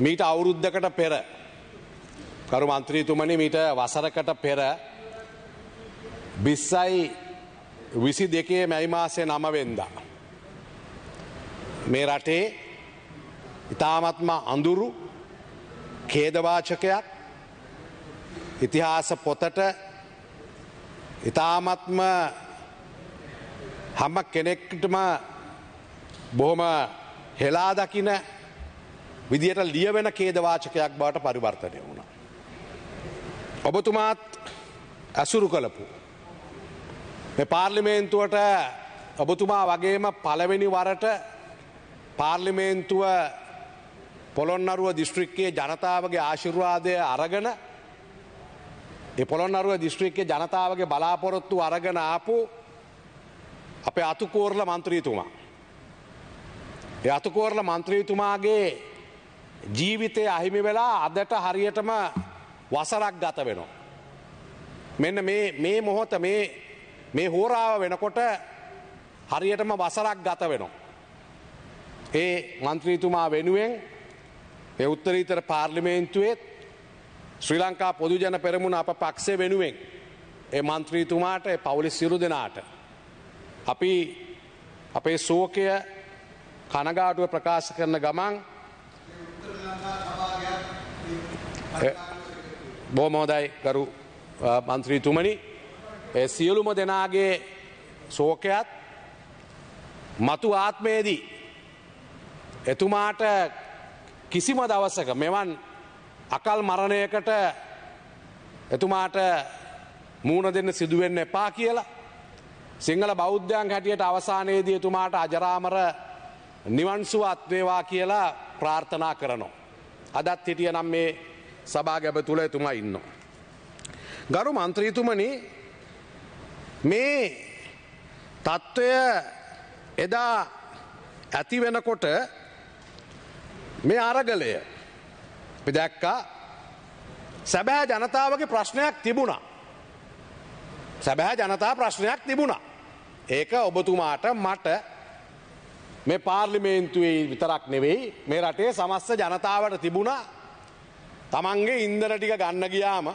මීට අවුරුද්ධකට පෙර කරු මන්ත්‍රීතුමනි මීට වසරකට පෙර බිස්සයි විසි දෙකේ මැයි මාසය නමවෙන්දා. මේ රටේ ඉතාමත්ම අඳුරු කේදවාචකයක් ඉතිහාස පොතට ඉතාමත්ම හැම කෙනෙක්ටම බොහොම හෙලා දකින විදියට ලියවෙන කේදවාචකයක් බවට පරිවර්තනය වුණ. ඔබතුමාත් ඇසුරු කළපු. පාර්ලිමේන්තුවට ඔබතුමා වගේම පළවෙනි වරට පාර්ලිමේන්තුව පොළොන්නරුව දිස්ත්‍රික්කයේ ජනතාවගේ ආශිර්වාදය අරගන පොළොන්නරුව දිස්ත්‍රික්කය ජනතාවගේ බලාපොරොත්තු අරගෙන ආපු අපේ අතුකෝරල මන්ත්‍රීතුමා. එ අතුකෝරල මන්ත්‍රීතුමාගේ ජීවිතය අහිමි වෙලා අදට හරියටම වසරක් ගත වෙනවා. මෙන්න මේ මොහොත මේ හෝරාව වෙනකොට හරියටම වසරක් ගත වෙනවා. ඒ මන්ත්‍රීතුමා වෙනුවෙන් උත්තරීතර පාර්ලිමේන්තුවේත් ශ්‍රී ලංකා පොදුජන පෙරමුණ අප පක්ෂය වෙනුවෙන්. ඒ මන්ත්‍රීතුමාට පවුලි සිරු දෙනාට. අපි අපේ සෝකය කනගාටුව ප්‍රකාශ කරන ගමන් බොහොම හොඳයි කරු මන්ත්‍රීතුමනි සියලුම දෙනාගේ ශෝකයත් මතු ආත්මයේදී එතුමාට කිසිම දවසක මෙවන් අකල් මරණයකට එතුමාට මූුණ දෙන්න සිදුවෙන්න එපා කියලා සිංහල බෞද්ධයන් හැටියට අවසානයේදී එතුමාට අජරාමර නිවන්සුව අත්වේවා කියලා ප්‍රාර්ථනා කරනවා. අදත් හිටිය නම් මේ සභා ගැබ තුළ එතුමා ඉන්න. ගරු මන්ත්‍රීතුමන මේ තත්ත්වය එදා ඇති වෙනකොට මේ අරගලය පිදැක්කා සැබෑ ජනතාවගේ ප්‍රශ්නයක් තිබුණා. සැබෑ ජනතා ප්‍රශ්නයක් තිබුණා. ඒක ඔබතුමාට මට මේ පාර්ලිමේන්තුවේ විතරක් නෙවෙයි මේ රටේ සමස්ස ජනතාවට තිබුණා තමන්ගේ ඉන්දර ටික ගන්න ගියාම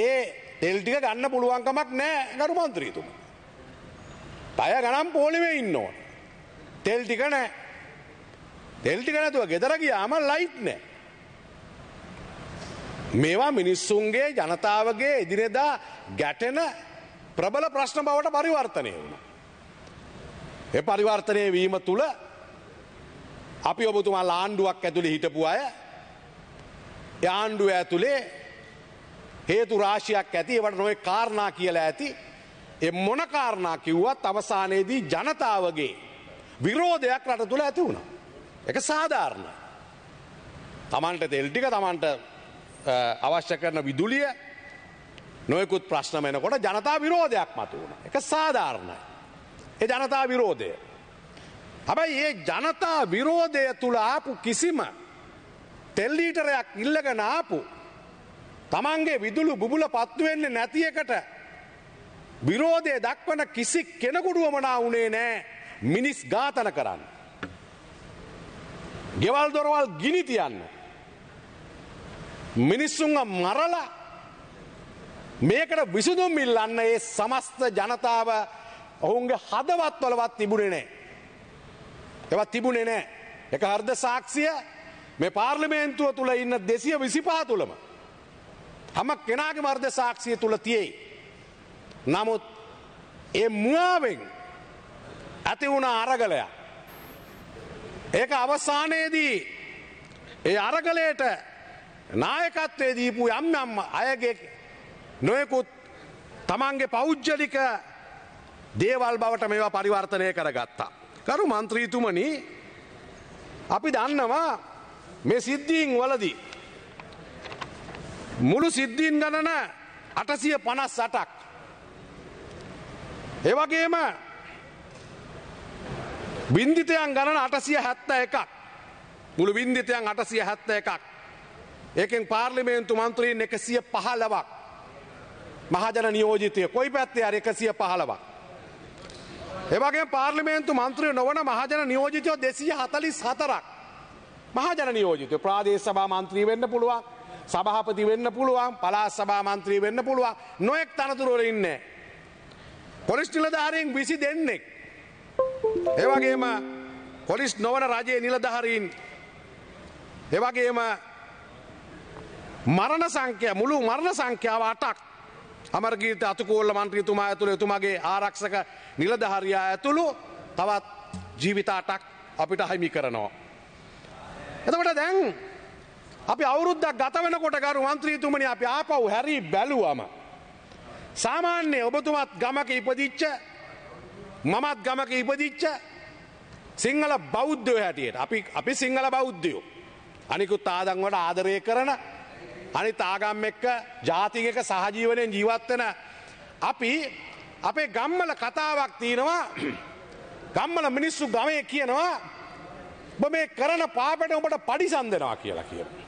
ඒ තෙල් ටික ගන්න පුළුවන්කමක් නෑ ගරු මන්ත්‍රීතුම. පය ගනම් පෝලිමේ ඉන්න ඕන. තෙල් ටික නෑ. තෙල් ටික නැතුව ගෙදර ගියාම ලයිට් නෑ. මේවා මිනිස්සුන්ගේ ජනතාවගේ ඉදිරියදා ගැටෙන ප්‍රබල ප්‍රශ්න බවට පරිවර්තනය වුණා. එ පරිවර්තනය වීම තුළ අපි ඔබතුමල් ආණ්ඩුවක් ඇතුළි හිටපු අය යාණ්ඩුව ඇතුළේ හේතු රාශියක් ඇති ඒවට නොය කාරණා කියලා ඇති එ මොන කාරණා කිව්වත් අවසානයේදී ජනතාවගේ විරෝධයක් රට තුළ ඇති වුණ. එක සාධාරණ. තමන්ට තෙල්ටික තමන්ට අවශ්‍ය කරන විදුලිය නොයකුත් ප්‍රශ්නමයනකොට ජනතා විරෝධයක් මතු වුණ. එක සාධාරණයි. ඒ ජනතා විරෝධය. හැබැයි ඒ ජනතා විරෝධය තුළ ආපු කිසිම තෙල්ලීටරයක් ඉල්ලගෙන ආපු තමන්ගේ විදුලු බුබුල පත්තුවෙන්නේ නැති එකට විරෝධය දක්වන කිසි කෙනකුඩුවමනා වුණේ නෑ මිනිස් ඝාතන කරන්න. ගෙවල් දොරවල් ගිනි තියන්න. මිනිස්සුන්ව මරලා මේකට විසඳුම් ඉල්ලන්න ඒ සමස්ත ජනතාව ඔවුන්ගේ හදවත්වලවත් තිබුණේ නෑ. එවත් තිබුණේ නෑ. එක හර්ද සාක්ෂිය මේ පාර්ලිමේන්තුව තුළ ඉන්න දෙසිය විසිපා තුළම. හම කෙනාගේ වර්ධ සාක්ෂිය තුළ තියෙයි. නමුත් ඒ මුවාවෙන් ඇති වුණ අරගලය. ඒක අවසානයේදී ඒ අරගලයට නායකත්වය දීපු යම් යම් අයගේ නොයකුත් තමන්ගේ පෞද්ජලික දේවල් බවට මේවා පරිවර්තනය කරගත්තා. කරු මන්ත්‍රීතුමන අපි දන්නවා මේ සිද්ධීන් වලදී. මුළු සිද්ධීන් ගණන අටසිය පනස් සටක්. ඒවගේම බින්දිතයන් ගණන අටසිය හැත්ත එකක් මුළු බින්දිතයන් අටසිය හැත්ත එකක් ඒකෙන් පාර්ලිමේන්තු මන්ත්‍රීන් එකසිය පහලවක් මහජන නියෝජිතය කොයි පැත්තේ අර එකසිය පහලවක් එවගේ පාර්ලිමේන්තු මන්ත්‍රය නොවන මහජන නියෝජිතයෝ දෙසිය හතලිස් හතරක්. මහජන නියෝජිතය ප්‍රාදේශ සභා මන්ත්‍රී වෙන්න පුළුවන් සභහපති වෙන්න පුළුවන් පලාස් සභා මන්ත්‍රී වෙන්න පුළුවන් නොයෙක් තනතුරොර ඉන්න. පොලිස්ටිලධාරයෙන් විසි දෙන්නෙක්. ඒවගේම පොලිස් නොවන රජයේ නිලධහරීන් එවගේම මරණ සංකය මුළු මරණ සංඛ්‍යාව අටක් අමරගීත අතුකෝල්ල මන්ත්‍රීතුමා ඇතුළ එතුමගේ ආරක්ෂක නිලධහරයා ඇතුළු තවත් ජීවිතාටක් අපිට අහිමි කරනවා. එතකට දැන් අපි අවුරුද්දක් ගත වෙනකොට ගරු මන්ත්‍රීතුමනි අපි ආපව් හැරී බැලුවම. සාමාන්‍ය ඔබතුමත් ගමක ඉපදිච්ච මමත් ගමක ඉපදිච්ච සිංහල බෞද්ධය හැටියට අපි අපි සිංහල බෞද්ධයෝ. අනිකුත් ආදංවට ආදරය කරන අනිත් ආගම් එක්ක ජාතික එක සහජීවනයෙන් ජීවත්වන අපි අපේ ගම්මල කතාවක් තියෙනවා ගම්මල මිනිස්සු ගමේ කියනවා ඔබ මේ කරන පාපට උඹට පඩිසන් දෙනවා කියලා කියනවා.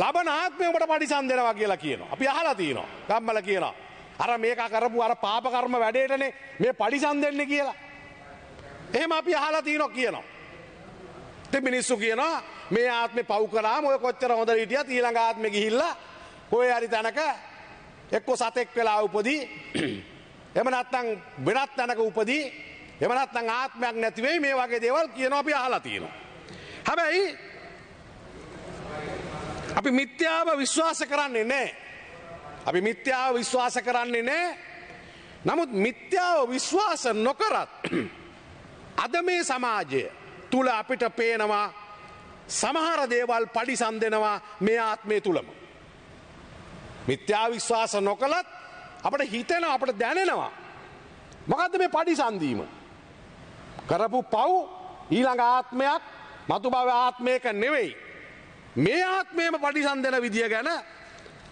ලබන ආත්මය උඹට පඩිසන් දෙනවා කියලා කියනවා. අපි අහලා තියෙනවා. ගම්මල කියනවා. අර මේක කරපු අර පාප කර්ම වැඩේටනේ මේ පඩිසන් දෙන්නේ කියලා. එහෙම අපි අහලා තියෙනවා කියනවා. ඉතින් මිනිස්සු කියනවා මේ ආත්මේ පව් කරාම ඔය කොච්චර හොඳට හිටියත් ඊළඟ ආත්මේ ගිහිල්ලා කොහේ හරි තැනක එක්ක සතෙක් වෙලා උපදී එහෙම නැත්නම් වෙනත් තැනක උපදී එහෙම නැත්නම් ආත්මයක් නැති වෙයි මේ වගේ දේවල් කියනවා අපි අහලා තියෙනවා හැබැයි අපි මිත්‍යාව විශ්වාස කරන්නේ නැහැ අපි මිත්‍යාව විශ්වාස කරන්නේ නැහැ නමුත් මිත්‍යාව විශ්වාස නොකරත් අද මේ සමාජය තුල අපිට පේනවා සමහර දේවල් පඩිසන් දෙනවා මේ ආත්මය තුළම. මිත්‍යා විශ්වාස නොකළත් අපට හිතෙන අපට දැනෙනවා. මොකද මේ පඩිසන්දීම. කරපු පව් ඊළඟ ආත්මයක් මතු භව ආත්මයක නෙවෙයි. මේ ආත්මයම පඩිසන්දන විදිය ගැන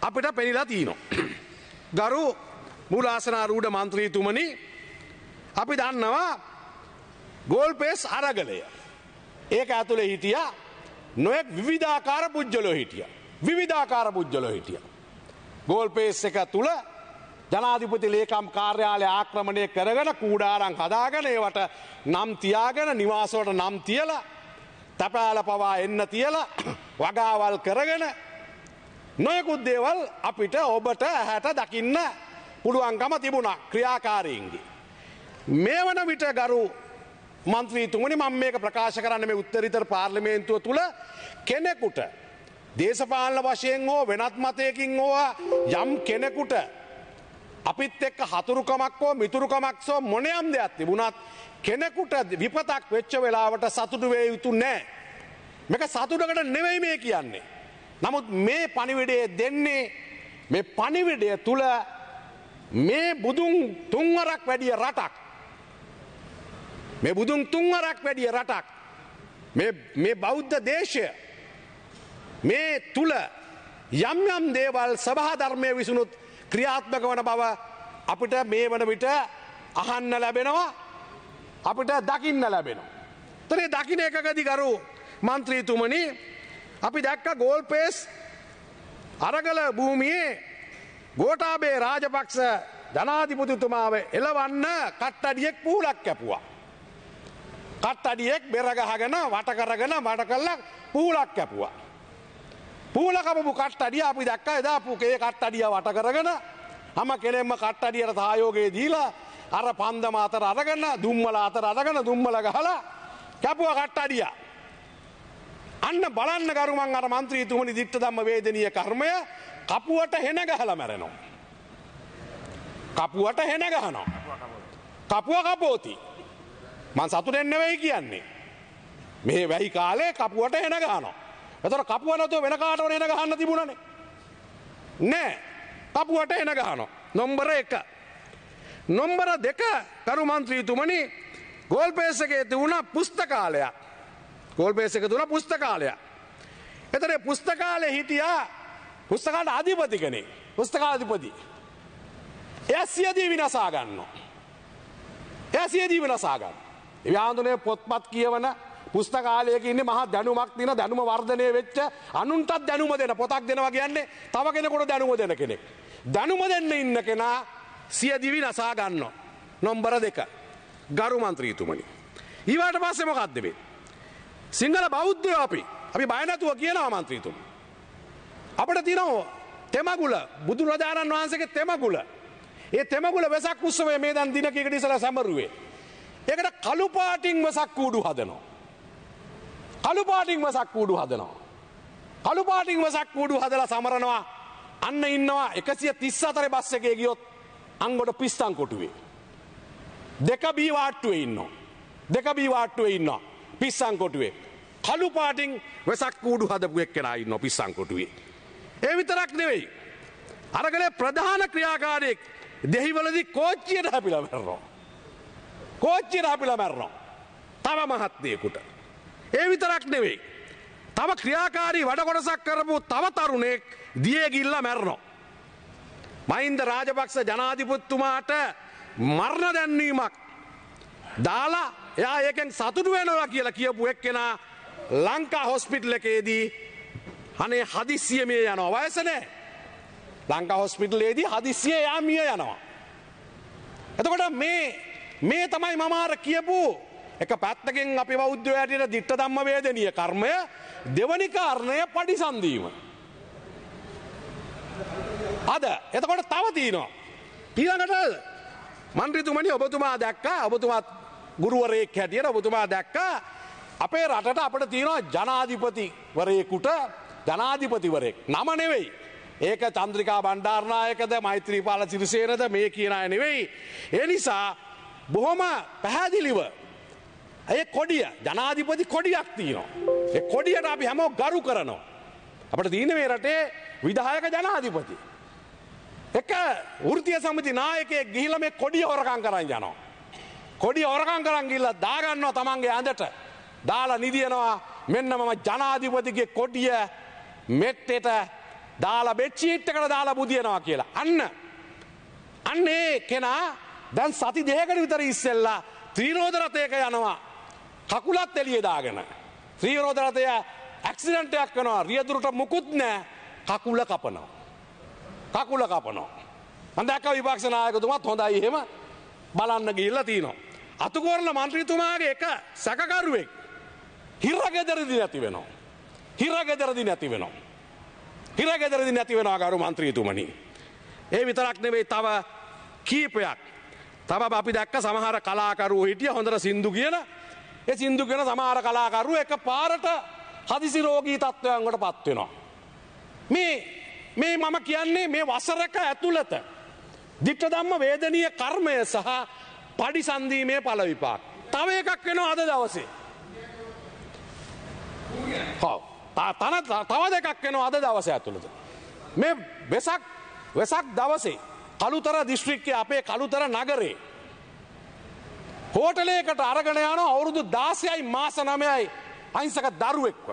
අපිට පෙනිලා තියනවා. ගරු මුලාසනාරූඩ මන්ත්‍රීතුමනි අපි දන්නවා ගෝල්පෙස් අරගලය. ඒක ඇතුළේ හිටියා නොයෙක් විවිධාකාර පුද්ගලෝ හිටිය. විවිධාකාර පුද්ගලෝ හිටිය. ගෝල්පේස් එක තුළ ජනාධිපති ලේකම් කාර්යාලය ආක්‍රමණය කරගෙන කූඩාරං හදාගෙන ඒවට නම් තියාගෙන නිවාසවට නම් තියල තැපෑල පවා එන්න තියල වගාවල් කරගෙන නොයකුත් දේවල් අපිට ඔබට හැට දකින්න පුළුවන්කම තිබුණා ක්‍රියාකාරීන්ගේ. මේ වන විට ගරු මන්ත්‍රීතුමනි මම මේක ප්‍රකාශ කරන්න මේ උත්තරිතර පාර්ලිමේන්තුව තුළ කෙනෙකුට දේශපාලන වශයෙන් හෝ වෙනත් මතයකින් හෝවා යම් කෙනෙකුට අපිත් එක්ක හතුරුකමක් හෝ මිතුරුකමක් සෝ මොනයම් දෙයක් තිබුණත් කෙනෙකුට විපතක් වෙච්ච වෙලාවට සතුටු වේ යුතු නෑ. මේක සතුටකට නෙවෙයි මේ කියන්නේ. නමුත් මේ පණිවිඩයේ දෙන්නේ මේ පණිවිඩය තුළ මේ බුදුන් තුන්වරක් වැඩිය රටක් මේ බුදුන් තුන්වරක් වැඩිය රටක් මේ බෞද්ධ දේශය මේ තුළ යම් යම් දේවල් සභාධර්මය විසුණුත් ක්‍රියාත්මක වන බව අපිට මේ වන විට අහන්න ලැබෙනවා අපිට දකින්න ලැබෙනවා. තරේ දකින එකකදි ගරු මන්ත්‍රීතුමනි අපි දැක්ක ගෝල්පේස් අරගල භූමියේ ගෝටාබේ රාජපක්ෂ ජනාධිපතිතුමාව එලවන්න කට්ටඩියෙක් පූලක් කැපුවා. කත් අඩියෙක් බෙරගහගෙන වට කරගෙන මට කල්ලා පූලක් කැපුවා. පූලකපු කට් අඩිය අපි දැක්ක එදා පුකේ කට් අඩිය වට කරගෙන හම කෙනෙම්ම කට් අඩියට සහයෝගයේ දීලා අර පන්දම අතර අරගෙන දුම්මල අතර අරගෙන දුම්මල ගහලා කැපුවා කට් අඩිය. අන්න බලන්න ගරුමන් අර මන්ත්‍රීතුමනි දිට්ඨ ධම්ම වේදනීය කර්මය කපුවට හෙන ගහලා මැරෙනවා. කපුවට හෙන ගහනවා. කපුව කපෝති. මං සතුටෙන් නෙවෙයි කියන්නේ. මේ වැහි කාලේ කපුුවට එන ගානවා. එතට කපුුව නැතුව වෙන කාටවට එන ගහන්න තිබුණනේ. නෑ කපුුවට එන ගහනෝ. නොම්බර එක. නොම්බර දෙක කරු මන්ත්‍රීතුමනි ගෝල්පේසගේ තිවුණ පුස්තකාලයක්. ගෝල්පේස එක තුළ පුස්තකාලයක්. එතන පුස්තකාලය හිටියා පුස්තකාට අධිපතිකනේ පුස්තකාධිපති. එය සියදී e විනසා ගන්නවා. එය සියදී e විනසා ගන්න. එව්‍යාන්දුනේ පොත්පත් කියවන පුස්තකාලයක ඉන්නේ මහා දැනුමක් තියෙන දැනුම වර්ධනය වෙච්ච අනුන්ටත් දැනුම දෙන පොතක් දෙනවා කියන්නේ තව කෙනෙකුට දැනුම දෙන කෙනෙක්. දැනුම දෙන්න ඉන්න කෙනා සිය දිවි නසා ගන්නවා. නොම්බර දෙක. ගරු මන්ත්‍රීතුමනි. ඊවට පස්සේ මොකද්ද මේ? සිංහල බෞද්ධයෝ අපි. අපි බය නැතුව කියනවා මන්ත්‍රීතුම. අපිට තියෙනවා තෙමගුල බුදුරජාණන් වහන්සේගේ තෙමගුල. ඒ තෙමගුල වෙසක් උත්සවය මේ දැන් දිනකයකට ඉස්සලා සමරුවේ. ඒකට කළුපාටිංම සක්කූඩු හදනවා. කළුපාටිංම සක්කූඩු හදනවා. කළුපාටිංම සක්කූඩු හදලා සමරනවා අන්න ඉන්නවා එකසිය තිස්ස අතර බස්ස එකේ ගියොත් අංගොට පිස්තං කොටුවේ. දෙක බීවාට්ටුවේ ඉන්න. දෙක බීවාට්ටුවේ ඉන්න පිස්සං කොටුවේ. කළුපාටිං වෙසක් කූඩු හදපු එක්කෙනා ඉන්න පිස්සං කොටුවේ. ඒ විතරක් නෙවෙයි. අරගල ප්‍රධාන ක්‍රියාකාරයෙක් දෙහිවලදි කෝච්චියට හැපිලා වැරනවා. කෝච්චි රාපිල මැරනවා. තව මහත්මයෙකුට. ඒ විතරක් නෙවෙයි. තව ක්‍රියාකාරී වැඩ කොටසක් කරපු තව තරුණෙක් දිය ගිල්ලා මැරනවා. මහින්ද රාජපක්ෂ ජනාධිපතිතුමාට මරණ දැන්වීමක් දාලා එයා ඒකෙන් සතුටු වෙනවා කියලා කියපු එක්කෙනා ලංකා හොස්පිටල් එකේදී අනේ හදිස්සිය මිය යනවා වයස නැහැ. ලංකා හොස්පිටලේදී හදිස්සිය එයා මිය යනවා. එතකොට මේ මේ තමයි මමාර කියපු එක පැත්තකින් අපි බෞද්ධ ඇයට දිට්ට දම්ම වේදනිය කර්මය දෙවනි කාරණය පඩිසන්දීම. අද එතකොට තවතිීනවා. ඊළඟට මන්ත්‍රීතුමනි ඔබතුමා දැක්කා ඔබතුමත් ගුරුවරයෙක් හැටියට ඔබතුමා දැක්කා අපේ රටට අපට තියෙනවා ජනාධිපතිවරයෙකුට ජනාධිපතිවරෙක් නම නෙවෙයි. ඒක චන්ද්‍රිකා බණ්ඩාරණයකද මෛත්‍රීපාල සිරිසේනද මේ කියනය නෙවෙයි. එනිසා බොහොම පැහැදිලිව ඇය කොඩිය ජනාධිපති කොඩියක් තියනවා. එ කොඩියට අපි හැමෝ ගරු කරනවා. අපට දීන මේ රටේ විදායක ජනාධිපති. එක ෘතිය සමති නායකය ගිහිල මේ කොඩිය හොරකං කරන්න යනවා. කොඩිය හොරකං කරන් ගිල්ල දාගන්නවා තමන්ගේ ඇඳට දාලා නිදියනවා මෙන්න මම ජනාධිපතිගේ කොඩිය මෙට්ටෙට දාලා බෙච්චීට්ටකට දාලා බුදියනවා කියලා. අන්න අන්නේ කෙනා දැන් සති දෙකට විතර ඉස්සෙල්ලා ත්‍රීරෝධ රථයක යනවා. කකුලත් එළිය දාගෙන. ත්‍රීරෝධ රථය ඇක්සිඩන්ට් එකක් වෙනවා. රියදුරට මුකුත් නැහැ. කකුල කපනවා. කකුල කපනවා. මම දැක්ක විපක්ෂ නායකතුමාත් හොඳයි එහෙම බලන්න ගිහිල්ලා තිනවා. අතුකෝරළ മന്ത്രിතුමාගේ එක සැකකරුවෙක් හිරගෙදරදී නැති වෙනවා. හිරගෙදරදී නැති වෙනවා. හිරගෙදරදී නැති වෙනවා ගරු മന്ത്രിතුමනි. ඒ විතරක් නෙවෙයි තව කීපයක් තම අපි දැක්ක සමහර කලාකරුව හිටිය හොඳට සින්දු කියන ඒ සින්දු කියෙන සමහර කලාකරුව එක පාරට හදිසි රෝගී තත්ත්වයන්ගට පත්වෙනවා. මේ මේ මම කියන්නේ මේ වසරක ඇතුළත. දිට්ට දම්ම වේදනය කර්මය සහ පඩි සන්දීමේ පලවිපාක්. තව එකක් වෙන අද දවසේ. හව තන තව දෙකක් වෙන අද දවස ඇතුළද. මේ වෙසක් වෙසක් දවසේ කළුතර දිස්ත්‍රික්කය අපේ කළුතර නගරේ. හෝටලේකට අරගෙන යන අවුරුදු දාසයයි මාස නමයයි අයිංසක දරුවෙක්ව.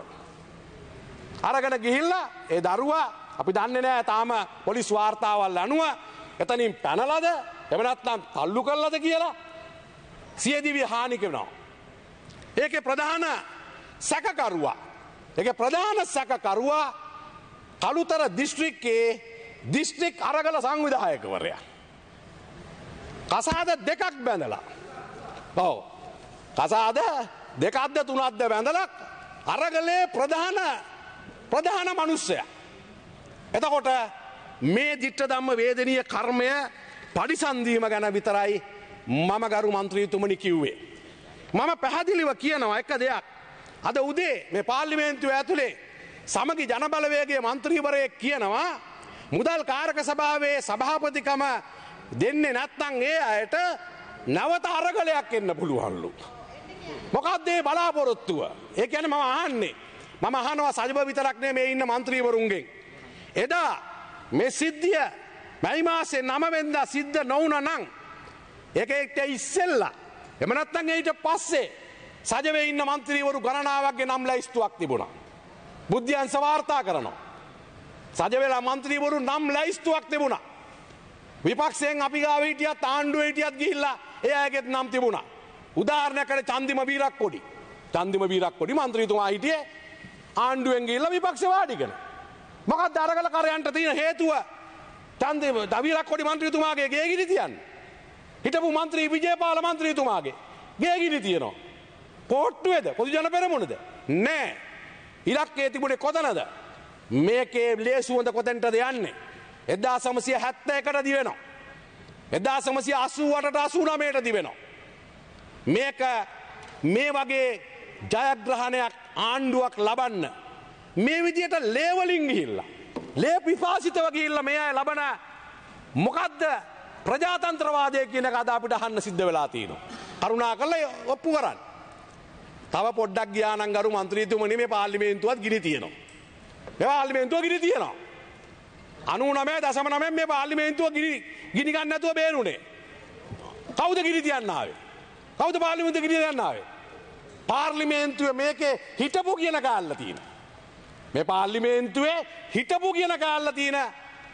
අරගෙන ගිහිල්ල ඒ දරුවා අපි දන්නේ නෑ තාම පොලිස් වාර්තාවල් අනුව එතනින් පැනලද එමනත්නම් තල්ලු කල්ලද කියලා සියදිවී හානික වෙනවා. ඒක ප්‍රධාන සැකකරුවා. එක ප්‍රධාන සැකකරුවා කළුතර දිස්ත්‍රික්කේ දිස්ත්‍රික් අරගල සංවිධායකවරයා. කසාද දෙකක් බැඳලා. ඔව කසාද දෙකක්ද තුනක්ද බැඳලක් අරගලේ ප්‍රධාන ප්‍රධාන මනුස්සය. එතකොට මේ දිට්ට දම්ම වේදනීය කර්මය පඩිසන්දීම ගැන විතරයි මම ගරු මන්ත්‍රීතුමනි කිව්වේ. මම පැහැදිලිව කියනවා එක දෙයක්. අද උදේ මේ පාර්ලිමේන්තුව ඇතුළේ සමගි ජනබලවේගේ මන්ත්‍රීවරයෙක් කියනවා මුදල් කාරක සභාවේ සභාපතිකම දෙන්නේ නැත්තං ඒ අයට නැවත අරගලයක් එන්න පුළුවන්ලු. මොකක්දේ බලාපොරොත්තුව. ඒ ඇන මම ආන්නේ. මම අහනවා සජභ විතරක්නේ මේ ඉන්න මන්ත්‍රීවරුන්ගෙන්. එදා මේ සිද්ධිය මැයිමාසේ නමවෙන්දා සිද්ධ නොවන නං. එක එක්ට ඉස්සෙල්ලා. එමනත්තන් ඊට පස්සේ සජවේ ඉන්න මන්ත්‍රීවරු ගණනාවක්ගේ නම් ලැයිස්තුවක් තිබුණා. බුද්ධියන් සවාර්තා කරනවා. සජවෙලා මන්ත්‍රීවරු නම් ලැයිස්තුවක් තිබුණා. විපක්ෂයෙන් අපි ගාව හිටියත් ආණ්ඩුව හිටියත් ගිහිල්ලා ඒ අයගෙත් නම් තිබුණා. උදාහරණයකට චන්දිම වීරක්කොඩි. චන්දිම වීරක්කොඩි මන්ත්‍රීතුමා හිටියේ ආණ්ඩුවෙන් ගිහිල්ලා විපක්ෂ වාඩිගෙන. මොකක්ද අරගල කරයන්ට තියෙන හේතුව? චන්දිම දවීරක්කොඩි මන්ත්‍රීතුමාගේ ගේ ගිනි තියන්නේ. හිටපු මන්ත්‍රී විජේපාල මන්ත්‍රීතුමාගේ ගේ ගිනි තියනවා. කෝට්ටුවේද පොදු ජන පෙරමුණද? නෑ. ඉලක්කේ තිබුණේ කොතනද? මේකේ ලේසුවඳ කොතෙන්ටද යන්නේ. එදා සමසය හැත්ත එකට දිවෙනවා. එදා සමසය අසුවටට අසුනමයට දිවෙනවා. මේක මේ වගේ ජයග්‍රහණයක් ආණ්ඩුවක් ලබන්න. මේ විදියට ලේවලින් ගිහිල්ලා. ලේ පිපාසිතව ගිහිල්ල මේ අය ලබන මොකදද ප්‍රජාතන්ත්‍රවාදය කියන කද අපිට හන්න සිද්ධ වෙලා තියෙනවා. කරුණා කල්ල ඔප්පු කරන්න. තව පොඩ්ඩක් ගානන් ගරු මන්ත්‍රීතුමන මේ පාලිමේන්තුවත් ගිනි තියෙනවා. පාර්ලිමේන්තුව ගිනි තියෙනවා. අනුනමෑ දසම නමැ මේ පාර්ලිමේන්තුව ගිනිගන්නඇතුව බේරුණේ. කවුද ගිනි තියන්නාවේ. කවද පාර්ලිමේන්තු ගිනි ගන්නාවේ. පාර්ලිමේන්තුව මේකේ හිටපු කියන කාල්ල තියෙන. මේ පාර්ලිමේන්තුවේ හිටපු කියන කාල්ල තියෙන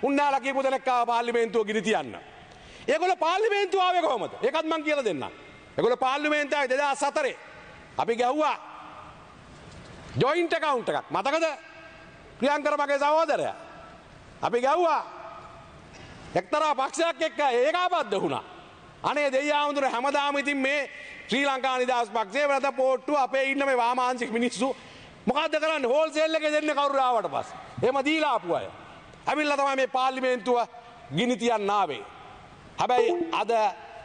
උන්නාලකි පුදනක්කා පාර්ලිමේන්තුව ගිනි තියන්න. ඒකොල පාර්ලිමේන්තුවාව කොමද එකත් මං කියල දෙන්න. එකොල පාර්ලිමේන්තාව දෙදා සතරේ. අපි ගැව්වා ජොයින්ට කවුන්ට එකක් මතකද ප්‍රියංකර මගේ සහෝදරයා. අපි ගැව්වා එක්තරා පක්ෂයක් එක්ක ඒකාබද්ධ වුණා. අනේ දෙයියාමුදුර හැමදාම ඉතින් මේ ශ්‍රී ලංකා නිදහස් පක්ෂේ වෙනත පෝට්ටුව අපේ ඉන්න මේ වාමාංශික මිනිස්සු මොකද්ද කරන්නේ හෝල්සේල් එකේ දෙන්නේ කවුරු ආවට පස්සේ. එහෙම දීලා ආපු අය. ඇවිල්ලා තමයි මේ පාර්ලිමේන්තුව ගිනි තියන්න ආවේ. හැබැයි අද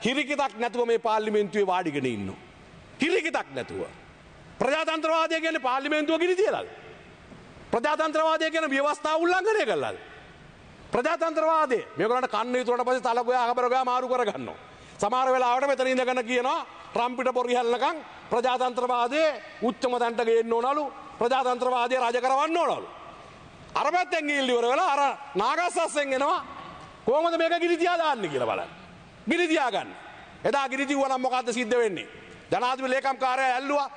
හිරිකිතක් නැතුව මේ පාර්ලිමේන්තුවේ වාඩිගෙන ඉන්නවා. හිරිකිතක් නැතුව. ප්‍රජාතන්ත්‍රවාදය කියන්නේ පාර්ලිමේන්තුව ගිනි තියලාද? ප්‍රජාතන්ත්‍රවාදය කියන ව්‍යවස්ථාව උල්ලංඝනය කළාද? ප්‍රජාතන්ත්‍රවාදේ මේගොල්ලන්ට කන්න යුතුවට පස්සේ තල ගෝයා අහබර ගෝයා මාරු කරගන්නවා. සමහර වෙලාවට මෙතන ඉඳගෙන කියනවා ට්‍රම්පිට පොරි හැල්ලකම් ප්‍රජාතන්ත්‍රවාදයේ උච්චම තැනට ගේන්න ඕනලු ප්‍රජාතන්ත්‍රවාදය රජ කරවන්න ඕනලු. අර පැත්තෙන් ගිහිල්ලා ඉවර වෙලා අර නාගස්සස්සෙන් එනවා කොහොමද මේක ගිනි තියා දාන්නේ කියලා බලන්න. ගිනි තියා ගන්න. එදා ගිනි තියුවා නම් මොකද්ද සිද්ධ වෙන්නේ? ජනාධිපති ලේකම් කාර්යාලය ඇල්ලුවා.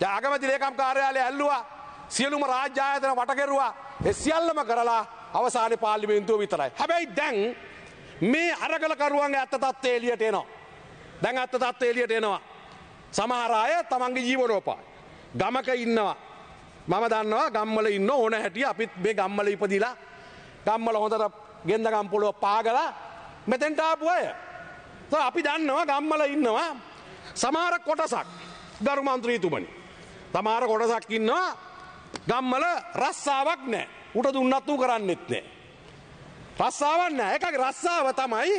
දැන් අගමැති ලේකම් කාර්යාලය ඇල්ලුවා. සියලුම රාජ්‍යායතන වටකෙරුවා එසිියල්ලම කරලා අවසාන පාලිමේන්තුව විතරයි. හැබැයි දැන් මේ අරගලකරුවන් ඇත්ත තත්වේ එලියට එනවා. දැන් ඇත්ත තත්ව එලියට එනවා. සමහරාය තමන්ගේ ජීවනෝපායි. ගමක ඉන්නවා. මම දන්නවා ගම්මල ඉන්න ඕන හැටිය අපිත් මේ ගම්මල ඉපදිලා ගම්මල හොඳට ගෙන්දගම්පුලුව පාගලා මෙතෙන්ට ආපු අය. අපි දන්නවා ගම්මල ඉන්නවා සමාර කොටසක් ගරු මන්ත්‍රීතුමනි. තමාර කොටසක් ඉන්නවා ගම්මල රස්සාවක් නෑ උට දුන්නත් වූ කරන්නෙත් නෑ. රස්සාවන්න එක රස්සාව තමයි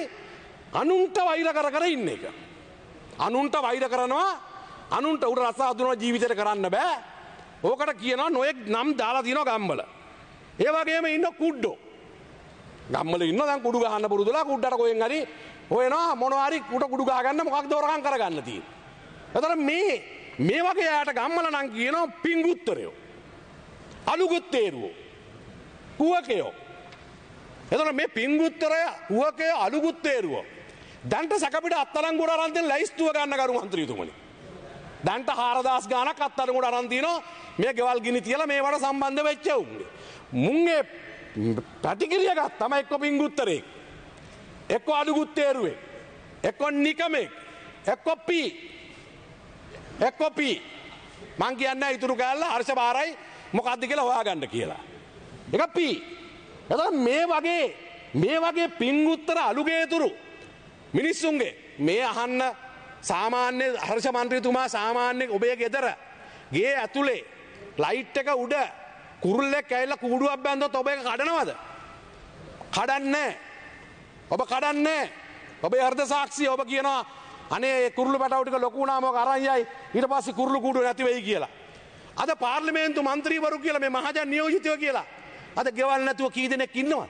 අනුන්ට වෛර කර කර ඉන්න එක. අනුන්ට වෛර කරනවා අනුන්ට උට රස්සා දුනවා ජීවිතයට කරන්න බෑ ඕකට කියනවා නොයෙක් නම් දාලා තියනවා ගම්බල. ඒ වගේම ඉන්න කුඩ්ඩෝ. ගම්මල ඉන්න දැන් කුඩු ගහන්න පුරුදුලා කුඩ්ඩට කොහෙන් හරි හොයනවා මොනවා හරි උට කුඩු ගහගන්න මොකක්ද හොරකම් කරගන්න තියෙන්නේ. එතන මේ මේ වගේ යාට ගම්මල නම් කියනවා පිංගුත්තරයෝ. අලුගුත්තේරුවෝ කුවකයෝ. එතන මේ පින්ගුත්තරය කුවකය අලුගුත්තේරුවෝ. දැන්ට සැකපිට අත්තලංගුඩ අරන්තෙන් ලැයිස්තුව ගන්න කරු මන්ත්‍රීතුමනි. දැන්ට හාරදාස් ගානක් අත්තලගුඩ අරන්තිනෝ මේ ගෙවල් ගිනි තියලා මේවට සම්බන්ධ වෙච්ච උන්නේ. මුන්ගේ ප්‍රතිකිරියක තම එක්ක පින්ගුත්තරෙක්. එක්ක අඩුගුත්තේරුවේ. එක්ක නිකමෙක්. එක්ක පී. එක්ක පී. මං කියන්න ඉතුරු කෑල්ල හර්ෂ බාරයි මොකක්ද කියලා හොයාගන්න කියලා. එක පී. එතකොට මේ වගේ මේ වගේ පින් උත්තර අලුගේතුරු මිනිස්සුන්ගේ මේ අහන්න සාමාන්‍ය හර්ෂ මන්ත්‍රීතුමා සාමාන්‍ය ඔබේ ගෙදර ගේ ඇතුලේ ලයිට් එක උඩ කුරුල්ලෙක් ඇවිල්ලා කූඩුවක් බැන්දොත් ඔබ එක කඩනවද? කඩන්නේ ඔබ කඩන්නේ ඔබේ අර්ධ සාක්ෂිය ඔබ කියනවා අනේ කුරුළු පැටවු ටික ලොකු වුණාම අරන් යයි ඊට පස්සේ කුරුළු කූඩුව නැති වෙයි කියලා. අද පාර්ලිමේන්තු මන්ත්‍රීවරු කියලා මේ මහජන් නියෝජිතයෝ කියලා. අද ගෙවල් නැතුව කී දෙනෙක් ඉන්නවද?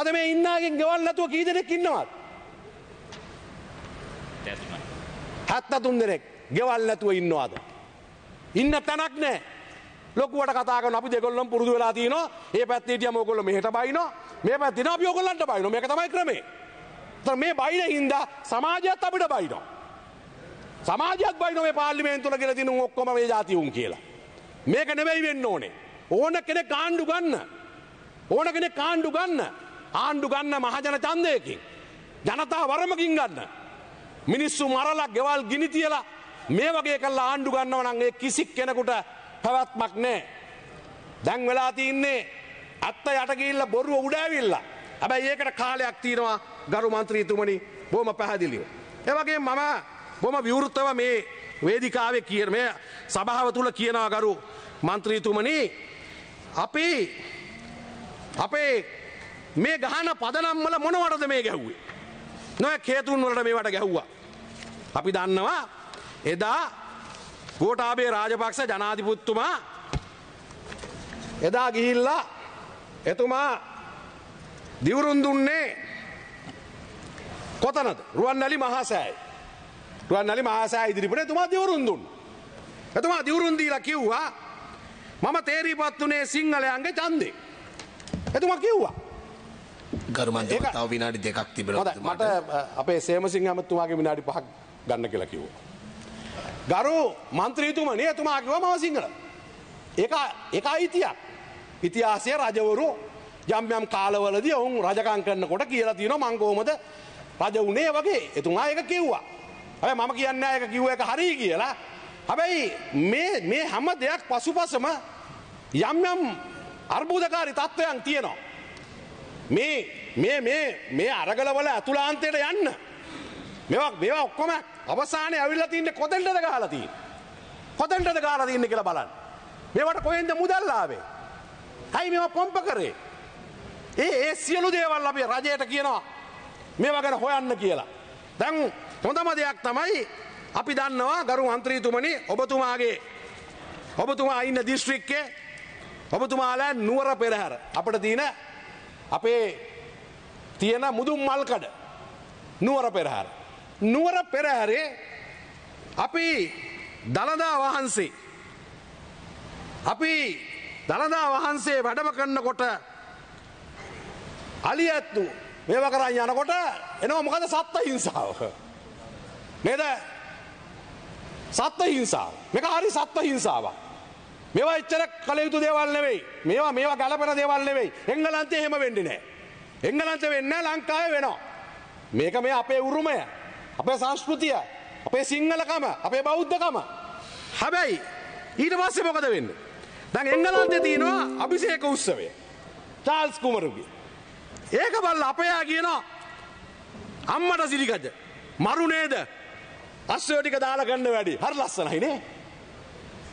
අද මේ ඉන්නාගෙන් ගෙවල් නැතුව කී දෙනෙක් ඉන්නවද? 73 දෙනෙක් ගෙවල් නැතුව ඉන්නවද? ඉන්න තැනක් නැහැ. ලොකුවට කතා කරන අපි දෙගොල්ලම පුරුදු වෙලා තිනවා. මේ පැත්තේ හිටියම ඕගොල්ලෝ මෙහෙට බයිනවා. මේ පැත්තේ ඉන්න අපි ඕගොල්ලන්ට බයිනවා. මේක තමයි ක්‍රමය. ඒතර මේ බයින හින්දා සමාජයත් අපිට බයිනවා. සමාජයක් බයින මේ පාර්ලිමේන්තුල කියලා තිනු ඔක්කොම මේ જાතිවුන් කියලා. මේක නෙවෙයි වෙන්න ඕනේ. ඕන කෙනෙක් ආණ්ඩු ගන්න. ඕන කෙනෙක් ආණ්ඩු ගන්න. ආණ්ඩු ගන්න මහජන ඡන්දයකින්. ජනතා වරමකින් ගන්න. මිනිස්සු මරලා ගෙවල් ගිනි තියලා මේ වගේ කරලා ආණ්ඩු ගන්නව නම් ඒ කිසි කෙනෙකුට පැවැත්මක් නැහැ. දැන් වෙලා තින්නේ අත්ත යට ගිහිල්ලා බොරුව උඩ ඇවිල්ලා. හැබැයි ඒකට කාලයක් තියෙනවා ගරු මන්ත්‍රීතුමනි බොහොම පැහැදිලිව. ඒ වගේ මම බොම විවෘතව මේ වේදිකාවේ කියන මේ සභාව තුල කියනවා ගරු മന്ത്രിතුමනි අපි අපේ මේ ගහන පදනම් වල මොනවටද මේ ගැහුවේ? නෑ කේතුන් වලට මේවට ගැහුවා. අපි දන්නවා එදා ගෝඨාභය රාජපක්ෂ ජනාධිපතිතුමා එදා ගිහිල්ලා එතුමා දිවුරුන් දුන්නේ කොතනද? රුවන්වැලි මහා සෑයේ. රුවන්වැලි මහාසෑ ඉදිරිපිට එතුමා දිවුරුන් දුන්නා. එතුමා දිවුරුන් දීලා කිව්වා මම තේරීපත් වුණේ සිංහලයන්ගේ ඡන්දේ. එතුමා කිව්වා ගරුමන්ත තව විනාඩි දෙකක් තිබෙනවා. මට අපේ සේමසිංහ අමතුමාගේ විනාඩි පහක් ගන්න කියලා කිව්වා. ගරු මන්ත්‍රීතුමනි එතුමා කිව්වා මම සිංහල. ඒක ඒක අයිතියක්. ඉතිහාසයේ රජවරු යම් යම් කාලවලදී ඔවුන් රජකම් කරනකොට කියලා තියෙනවා මං කොහොමද රජ වුණේ වගේ. එතුමා ඒක කිව්වා. ඇය මම කියන්න එක කිව්ව එක හරි කියලා හැබැයි මේ හැම දෙයක් පසුපසම යම් යම් අර්බුදකාරි තත්ත්වයන් තියෙනවා. මේ මේ මේ මේ අරගලවල ඇතුලාන්තයට යන්න. මෙවා මේවා ඔක්කොම අවසානයේ ඇවිල්ලා තින්නේ කොතෙන්ටද ගහලා තියෙන්නේ? කොතෙන්ටද ගහලා තින්නේ කියලා බලන්න. මේවට කොහෙන්ද මුදල් ආවේ? ඇයි මේවා පොම්ප කරේ? ඒ ඒ සියලු දේවල් අපි රජයට කියනවා මේවා ගැන හොයන්න කියලා. දැන් හොඳම දෙයක් තමයි අපි දන්නවා ගරු මන්ත්‍රීතුමනි ඔබතුමාගේ ඔබතුමා ඉන්න දිස්ත්‍රික්කේ ඔබතුමාලා නුවර පෙරහැර අපට තියෙන අපේ තියෙන මුදුන් මල්කඩ නුවර පෙරහැර. නුවර පෙරහැරේ අපි දළදා වහන්සේ අපි දළදා වහන්සේ වැඩම කරන්නකොට අලි ඇත්තු මේව කරන්න යනකොට එනවා මොකද සත්ත හිංසාාව. නේද? සත්ත්ව හිංසාව. මේක හරි සත්ත්ව හිංසාවක්. මේවා එච්චර කළ යුතු දේවල් නෙවෙයි. මේවා මේවා ගැළපෙන දේවල් නෙවෙයි. එංගලන්තේ එහෙම වෙන්නේ නැහැ. එංගලන්තේ වෙන්නේ නැහැ ලංකාවේ වෙනවා. මේක මේ අපේ උරුමය, අපේ සංස්කෘතිය, අපේ සිංහලකම, අපේ බෞද්ධකම. හැබැයි ඊට පස්සේ මොකද වෙන්නේ? දැන් එංගලන්තේ තියෙනවා අභිෂේක උත්සවය. චාල්ස් කුමරුගේ. ඒක බලලා අපයා කියනවා අම්මට සිරිගජ. මරු නේද? අස්සයෝ ටික දාලා ගන්න වැඩි. හරි ලස්සනයි නේ.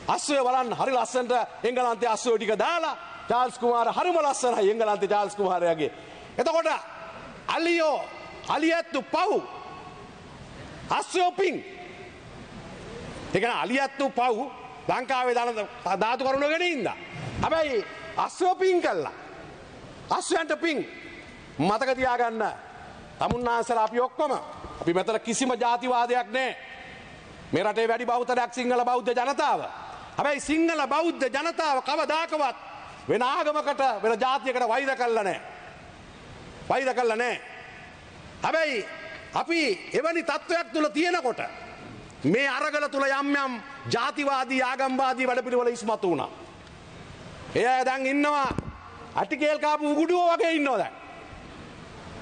අස්සය බලන්න හරි ලස්සනට එංගලන්තයේ අස්සයෝ ටික දාලා චාල්ස් කුමාර හරිම ලස්සනයි එංගලන්තේ චාල්ස් කුමාරයාගේ. එතකොට අලියෝ අලියැත්තු පව් අස්සයෝ පිං. ඒ කියන්නේ අලියැත්තු පව් ලංකාවේ දාන ධාතු කරුණු ගෙන ඉඳා. හැබැයි අස්සයෝ පිං කළා. අස්සයන්ට පිං මතක තියාගන්න තමුන්නාන්සලා අපි ඔක්කොම අපි මෙතන කිසිම ජාතිවාදයක් නෑ. මේ රටේ වැඩි බෞද්ධයක් සිංහල බෞද්ධ ජනතාව. හැබැයි සිංහල බෞද්ධ ජනතාව කවදාකවත් වෙන ආගමකට වෙන ජාතියකට වෛර කළා නෑ. වෛර කළා නෑ. හැබැයි අපි එවැනි තත්ත්වයක් තුල තියෙනකොට මේ අරගල තුල යම් යම් ජාතිවාදී ආගම්වාදී වැඩපිළිවෙල ඉස්මතු වුණා. එය දැන් ඉන්නවා අටිකේල් කාපු උගුඩුව වගේ ඉන්නවා දැන්.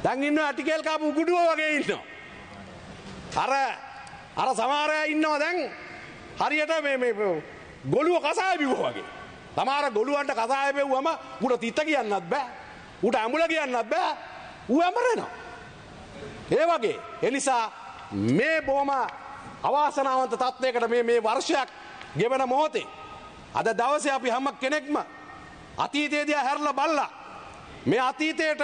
දැන් ඉන්න අටිකේල් කාපු උගුඩුව වගේ ඉන්නවා. අර අර සමහරය ඉන්නවා දැන් හරියට ගොලුව කසායබිවෝ වගේ. තමාර ගොලුවන්ට කසායබෙව්වම උට තිත්ත කියන්නත් බෑ උට ඇමුල කියන්නත් බෑ ඇමරෙනවා. ඒ වගේ එනිසා මේ බෝම අවාසනාවන්ත තත්ත්වයකට මේ මේ වර්ෂයක් ගෙවන මොහොතේ. අද දවස අපි හැම කෙනෙක්ම අතීතයේදය හැරල බල්ලා මේ අතීතයට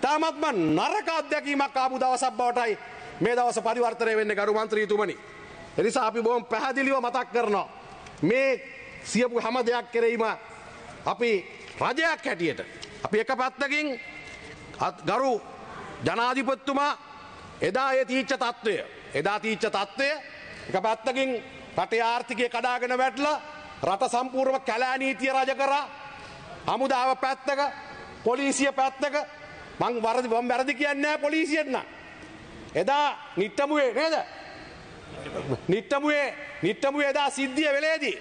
තාමත්ම නරක අත්දැකීමක් ආපු දවසක් බවටයි මේ දවස පරිවර්තනය වෙන්නේ ගරු මන්ත්‍රීතුමනි. එනිසා අපි බොහොම පැහැදිලිව මතක් කරනවා. මේ සියපු හැම දෙයක් කෙරෙහිම අපි රජයක් හැටියට අපි එක පැත්තකින් ගරු ජනාධිපතිතුමා එදා ඒ තීච්ච තත්ත්වය එදා තීච්ච තත්ත්වය එක පැත්තකින් රටේ ආර්ථිකය කඩාගෙන වැටලා රට සම්පූර්ණ කැලෑ නීතිය රජ කරා හමුදාව පැත්තක පොලිසිය පැත්තක මං වරදි මම වැරදි කියන්නේ නැහැ පොලිසියෙන් නම් එදා නිට්ටමුවේ නේද? නිට්ටමුවේ නිට්ටමුවේ එදා සිද්ධිය වෙලේදී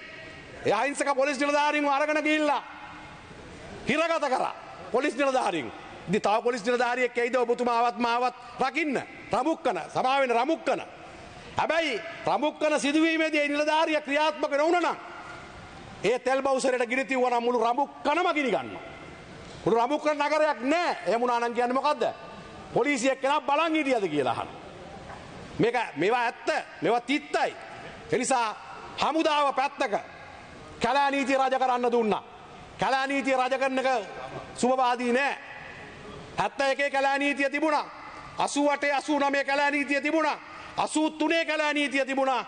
ඒ අහිංසක පොලිස් නිලධාරීන්ව අරගෙන ගිහිල්ලා හිරගත කරා. පොලිස් නිලධාරීන්. ඉතින් තව පොලිස් නිලධාරියෙක් ඇයිද ඔබතුමාවත් මාවත් රකින්න? රමුක්කන සභාවෙන් රමුක්කන. හැබැයි රමුක්කන සිදුවීමේදී නිලධාරිය ක්‍රියාත්මක නොවුණා නම් ඒ තෙල් බෞසරයට ගිනි තිව්වනම් මුළු රඹුක් කනම ගිනි ගන්නවා. මුළු රඹුක් කන නගරයක් නැහැ. එහෙම වුණා නම් කියන්නේ මොකද්ද? පොලිසිය කෙනා බලන් හිටියද කියලා අහන. මේක මේවා ඇත්ත මේවා තිත්තයි. එනිසා හමුදාව පැත්තක කැලෑ නීති රජ කරන්න දුන්නා. කැලෑ නීතිය රජ කරනක සුභවාදී නෑ. 71 කැලෑ නීතිය තිබුණා. 88 89 කැලෑ නීතිය තිබුණා. 83 කැලෑ නීතිය තිබුණා.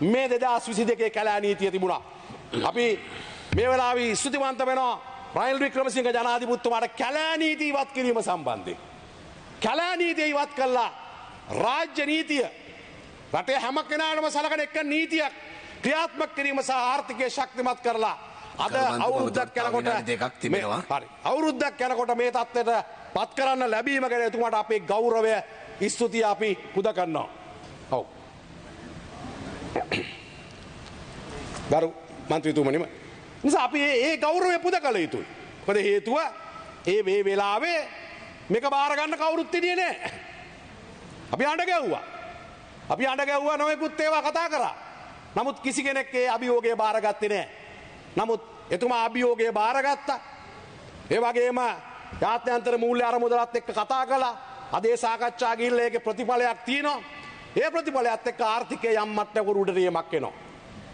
මේ 2022 කැලෑ නීතිය තිබුණා. අපි මේ වෙලාවේ ස්තුතිවන්ත වෙනවා රනිල් වික්‍රමසිංහ ජනාධිපතිතුමාට කැලෑ නීති ඉවත් කිරීම සම්බන්ධයෙන්. කැලෑ නීතිය ඉවත් කළා. රාජ්‍ය නීතිය රටේ හැම කෙනාටම සලකන එක නීතියක් ක්‍රියාත්මක කිරීම සහ ආර්ථිකය ශක්තිමත් කරලා අද අවුරුද්දක් යනකොට දෙකක් තිබෙනවා. හරි. අවුරුද්දක් යනකොට මේ தත්ත්වයට පත් කරන්න ලැබීම ගැන එතුමාට අපේ ගෞරවය ස්තුතිය අපි පුද කරනවා. ඔව්. ගරු මන්ත්‍රීතුමනිම නිසා අපි ඒ ගෞරවය පුද කළ යුතුයි. මොකද හේතුව ඒ මේ වෙලාවේ මේක බාරගන්න කවුරුත් හිටියේ නෑ. අපි අඬ ගැව්වා. අපි අඬ ගැව්වා නොයෙකුත් ඒවා කතා කරා. නමුත් කිසි කෙනෙක් ඒ අභියෝගය බාරගත්තේ නෑ. නමුත් එතුමා අභියෝගය බාරගත්තා. ඒ වගේම ජාත්‍යන්තර මූල්‍ය අරමුදලත් එක්ක කතා කළා. අද ඒ සාකච්ඡා ගිහිල්ලා ඒකේ ප්‍රතිඵලයක් තියෙනවා. ඒ ප්‍රතිඵලයත් එක්ක ආර්ථිකය යම් මට්ටමකට උඩට යමක් එනවා.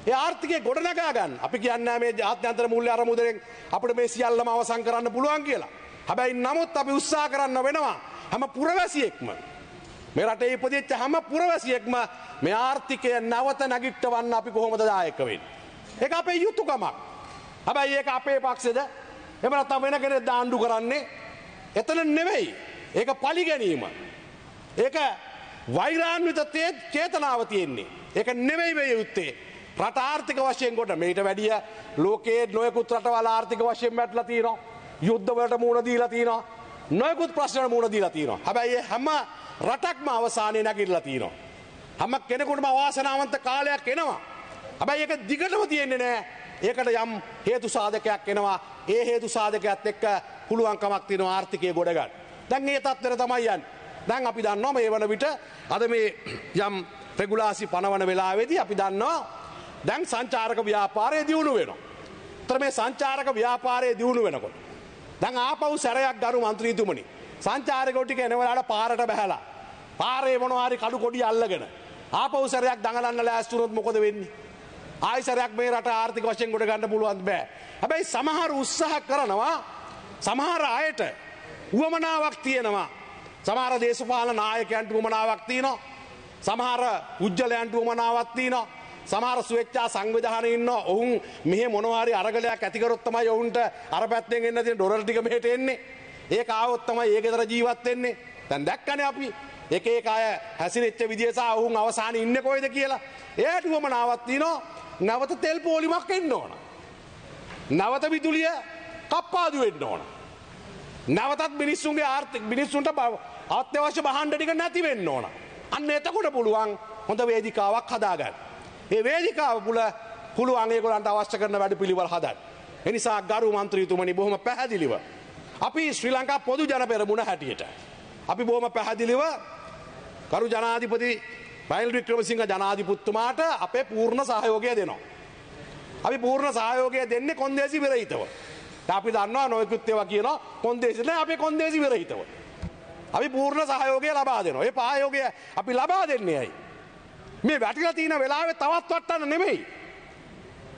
ඒ ආර්ථිකය ගොඩනගා ගන්න. අපි කියන්නේ මේ ජාත්‍යන්තර මූල්‍ය අරමුදලෙන් අපිට මේ සියල්ලම අවසන් කරන්න පුළුවන් කියලා. හැබැයි නමුත් අපි උත්සා කරන්න වෙනවා හැම පුරවැසියෙක්ම මේ රටේ ඉපදිච්ච හැම පුරවැසියෙක්ම මේ ආර්ථිකය නැවත නැගිට්ටවන්න අපි කොහොමද දායක වෙන්නේ ඒක අපේ යුතුයකමක් හැබැයි ඒක අපේ පක්ෂෙද එහෙම නැත්නම් වෙන කෙනෙක් දාණ්ඩු කරන්නේ එතන නෙවෙයි ඒක පලි ගැනීම ඒක වෛරාන්විත චේතනාව තියෙන්නේ ඒක නෙවෙයි මේ යුත්තේ රට ආර්ථික වශයෙන් කොට මේට වැඩිය ලෝකයේ නොයෙකුත් රටවල ආර්ථික වශයෙන් වැටලා තියෙනවා යුද්ධවලට මුණ දීලා තියෙනවා. නොයෙකුත් ප්‍රශ්නවලට මුණ දීලා තියෙනවා. හැබැයි හැම රටක්ම අවසානයේ නැගිටලා තියෙනවා. හැම කෙනෙකුටම අවාසනාවන්ත කාලයක් එනවා. හැබැයි ඒක දිගටම තියෙන්නේ නැහැ. ඒකට යම් හේතු සාධකයක් එනවා. ඒ හේතු සාධකයත් එක්ක පුළුවන්කමක් තියෙනවා ආර්ථිකය ගොඩ ගන්න. දැන් මේ තත්ත්වෙට තමයි යන්නේ. දැන් අපි දන්නවා මේ වන විට අද මේ යම් රෙගුලාසි පනවන වෙලාවේදී අපි දන්නවා දැන් සංචාරක ව්‍යාපාරය දියුණු වෙනවා. තර මේ සංචාරක ව්‍යාපාරය දියුණු වෙනකොට. දැන් ආපහු සැරයක් ගරු මන්ත්‍රීතුමනි සංචාරකෝ ටික එනවලාට පාරට බහැලා පාරේ මොනවා හරි කඩු කොඩි අල්ලගෙන ආපහු සැරයක් දඟලන්න ලෑස්ති වුණොත් මොකද වෙන්නේ ආයි සැරයක් මේ රට ආර්ථික වශයෙන් ගොඩ ගන්න පුළුවන් බෑ හැබැයි සමහර උත්සාහ කරනවා සමහර අයට උවමනාවක් තියෙනවා සමහර දේශපාලන නායකයන්ට උවමනාවක් තියෙනවා සමහර උජ්ජලයන්ට උවමනාවක් තියෙනවා සමහර සුවේච්ඡා සංවිධානයේ ඉන්න ඔවුන් මෙහි මොනවා හරි අරගලයක් ඇති කරොත් තමයි ඔවුන්ට අර පැත්තෙන් එන්න තියෙන ඩොලර් ටික මෙහෙට එන්නේ. ඒක ආවොත් තමයි ඒ ගෙදර ජීවත් වෙන්නේ. දැන් දැක්කනේ අපි එක එක අය හැසිරෙච්ච විදිය සහ ඔවුන් අවසානයේ ඉන්නේ කොහෙද කියලා. ඒකට වමනාවක් තියෙනවා. නැවත තෙල් පොලිමක් එන්න ඕන. නැවත විදුලිය කප්පාදු වෙන්න ඕන. නැවතත් මිනිස්සුන්ගේ ආර්ථික මිනිස්සුන්ට අත්‍යවශ්‍ය බහණ්ඩ ටික නැති වෙන්න ඕන. අන්න එතකොට පුළුවන් හොඳ වේදිකාවක් හදාගන්න. ඒ වේදිකාව පුල පුළුවන් ඒගොල්ලන්ට අවශ්‍ය කරන වැඩපිළිවෙල හදන්න. ඒ නිසා ගරු මන්ත්‍රීතුමනි බොහොම පැහැදිලිව අපි ශ්‍රී ලංකා පොදු ජන පෙරමුණ හැටියට අපි බොහොම පැහැදිලිව ගරු ජනාධිපති රයිල් වික්‍රමසිංහ ජනාධිපතිතුමාට අපේ පූර්ණ සහයෝගය දෙනවා. අපි පූර්ණ සහයෝගය දෙන්නේ කොන්දේසි පෙරහිතව. අපි දන්නවා නොයකුත් ඒවා කියන කොන්දේසි නැහැ අපේ කොන්දේසි පෙරහිතව. අපි පූර්ණ සහයෝගය ලබා දෙනවා. ඒ පායෝගය අපි ලබා දෙන්නේ ඇයි? මේ වැටිලා තියෙන වෙලාවේ තවත් වට්ටන්න නෙමෙයි.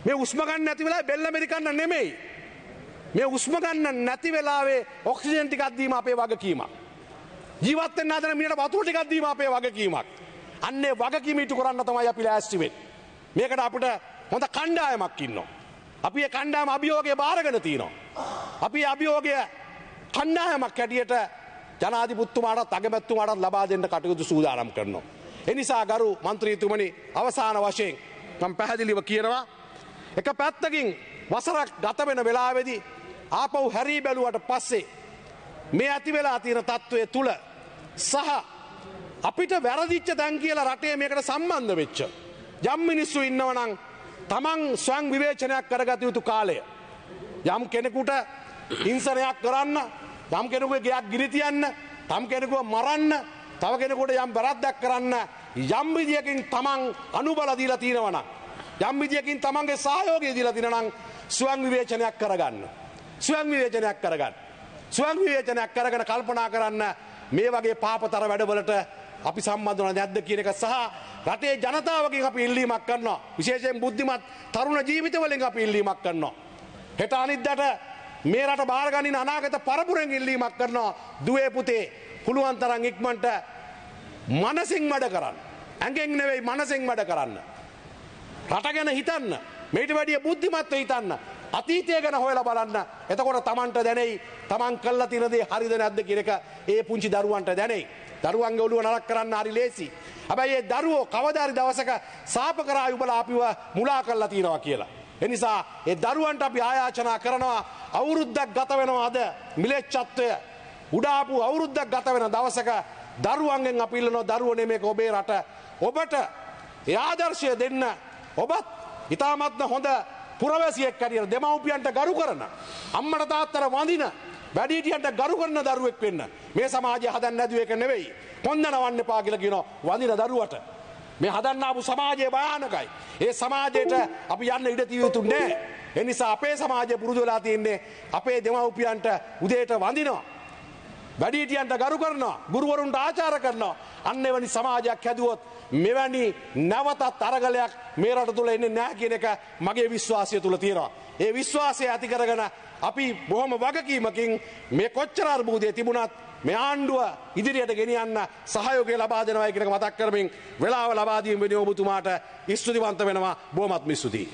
මේ උස්ම ගන්න නැති වෙලාවේ බෙල්ල මෙරිකන්න නෙමෙයි. මේ උස්ම ගන්න නැති වෙලාවේ ඔක්සිජන් ටිකක් දීම අපේ වගකීමක්. ජීවත් වෙන්න හදන මිනිහට වතුර ටිකක් දීම අපේ වගකීමක්. අන්නේ වගකීම ඉටු කරන්න තමයි අපි ලෑස්ති වෙන්නේ. මේකට අපිට හොඳ කණ්ඩායමක් ඉන්නවා. අපි ඒ කණ්ඩායම අභියෝගය බාරගෙන තිනවා. අපි අභියෝගය කණ්ඩායමක් හැටියට ජනාධිපතිතුමාටත් අගමැතිතුමාටත් ලබා දෙන්න කටයුතු සූදානම් කරනවා. එනිසා ගරු මන්ත්‍රීතුමනි අවසාන වශයෙන් මම පැහැදිලිව කියනවා එක පැත්තකින් වසරක් ගත වෙන වෙලාවේදී ආපහු හැරී බැලුවට පස්සේ මේ ඇති වෙලා තියෙන తත්වයේ තුල සහ අපිට වැරදිච්ච දැන් කියලා රටේ මේකට සම්බන්ධ වෙච්ච යම් මිනිස්සු ඉන්නවා නම් තමන් ස්වං විවේචනයක් කරගත යුතු කාලය යම් කෙනෙකුට හිංසනයක් කරන්න යම් කෙනෙකුගේ ගයක් ගිනි තියන්න තම් කෙනෙකුව මරන්න තව කෙනෙකුට යම් වැරද්දක් කරන්න යම් විදියකින් තමන් අනුබල දීලා තියෙනවනම් යම් විදියකින් තමන්ගේ සහයෝගය දීලා තිනනම් ස්වයං විවේචනයක් කරගන්න ස්වයං විවේචනයක් කරගන්න ස්වයං විවේචනයක් කරගෙන කල්පනා කරන්න මේ වගේ පාපතර වැඩවලට අපි සම්බන්ධ වන නැද්ද කියන එක සහ රටේ ජනතාවකින් අපි ඉල්ලීමක් කරනවා විශේෂයෙන් බුද්ධිමත් තරුණ ජීවිතවලින් අපි ඉල්ලීමක් කරනවා හෙට අනිද්දාට මේ රට බාරගනින අනාගත පරපුරෙන් ඉල්ලීමක් කරනවා දුවේ පුතේ පුළුවන් තරන් ඉක්මට මනසිං මඩ කරන්න. ඇගෙන් නෙවෙයි මනසිං මඩ කරන්න. රට ගැන හිතන්න මේට වැඩිය බුද්ධිමත්ව හිතන්න අතීතය ගැන හොයල බලන්න එතකොට තමන්ට දැනෙයි තමන් කල්ලා තිනදේ හරිද නැද්ද කියෙක ඒ පුංචි දරුවන්ට දැනෙයි දරුවන්ග ඔලුව නරක් කරන්න හරි ලේසි හැබැයි ඒ දරුවෝ කවදාරි දවසක සාප කරා යුබල අපිව මුලා කල්ලා තියෙනවා කියලා. එනිසා ඒ දරුවන්ට අපි ආයාචනා කරනවා අවුරුද්දක් ගත වෙනවා අද මිලෙච්චත්වය උඩාපු අවුරුද්දක් ගත වෙන දවසක දරුවන්ගෙන් අපි ඉල්ලනවා දරුවෝ නෙමෙයික ඔබේ රට ඔබට ඒ ආදර්ශය දෙන්න ඔබත් ඉතාමත්ම හොඳ පුරවැසියෙක් හැටියට දෙමව්පියන්ට ගරු කරන අම්මට තාත්තට වඳින වැඩිහිටියන්ට ගරු කරන දරුවෙක් වෙන්න මේ සමාජය හදන්න නැදුව එක නෙවෙයි කොන්ද නවන්න එපා කියලා කියනවා වඳින දරුවට මේ හදන්න ආපු සමාජය භයානකයි ඒ සමාජයට අපි යන්න ඉඩ තිය යුතු නැහැ ඒ නිසා අපේ සමාජය පුරුදු වෙලා තියෙන්නේ අපේ දෙමව්පියන්ට උදේට වඳිනවා වැඩිහිටියන්ට ගරු කරනවා ගුරුවරුන්ට ආචාර කරනවා අන්න එවැනි සමාජයක් හැදුවොත් මෙවැනි නැවතත් අරගලයක් මේ රට තුල එන්නේ නැහැ කියන එක මගේ විශ්වාසය තුල තියෙනවා. ඒ විශ්වාසය ඇති කරගෙන අපි බොහොම වගකීමකින් මේ කොච්චර අර්බුදයේ තිබුණත් මේ ආණ්ඩුව ඉදිරියට ගෙනියන්න සහයෝගය ලබා දෙනවා කියන එක මතක් කරමින් වෙලාව ලබා දීම වෙනුවෙන් ඔබතුමාට ස්තුතිවන්ත වෙනවා බොහොමත්ම ස්තුතියි.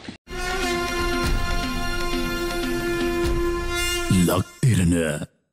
ලක්තිරණ